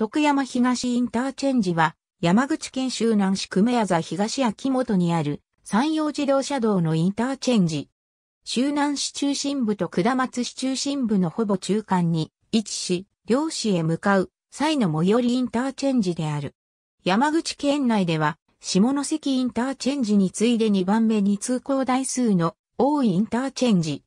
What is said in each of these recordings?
徳山東インターチェンジは、山口県周南市久米座東秋元にある山陽自動車道のインターチェンジ。周南市中心部と下松市中心部のほぼ中間に位置し、両市へ向かう際の最寄りインターチェンジである。山口県内では、下関インターチェンジに次いで2番目に通行台数の多いインターチェンジ。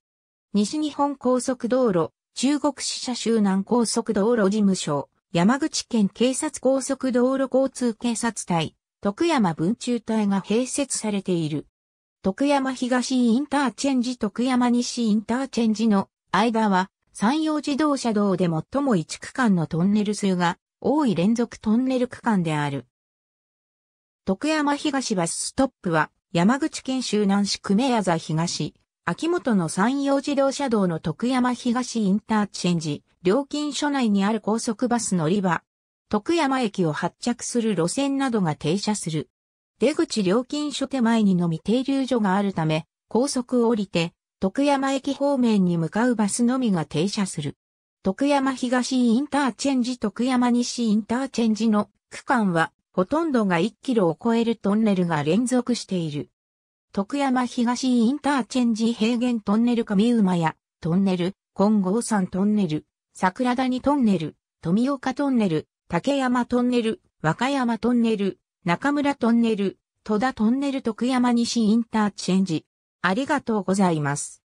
西日本高速道路、中国支社周南高速道路事務所、山口県警察高速道路交通警察隊、徳山分中隊が併設されている。徳山東インターチェンジ徳山西インターチェンジの間は山陽自動車道で最も1区間のトンネル数が多い連続トンネル区間である。徳山東バスストップは山口県周南市久米屋座東秋元の山陽自動車道の徳山東インターチェンジ、料金所内にある高速バス乗り場、徳山駅を発着する路線などが停車する。出口料金所手前にのみ停留所があるため、高速を降りて、徳山駅方面に向かうバスのみが停車する。徳山東インターチェンジ徳山西インターチェンジの区間は、ほとんどが1キロを超えるトンネルが連続している。徳山東インターチェンジ平原トンネル上馬やトンネル、金剛山トンネル、桜谷トンネル、富岡トンネル、竹山トンネル、和歌山トンネル、中村トンネル、戸田トンネル徳山西インターチェンジ。ありがとうございます。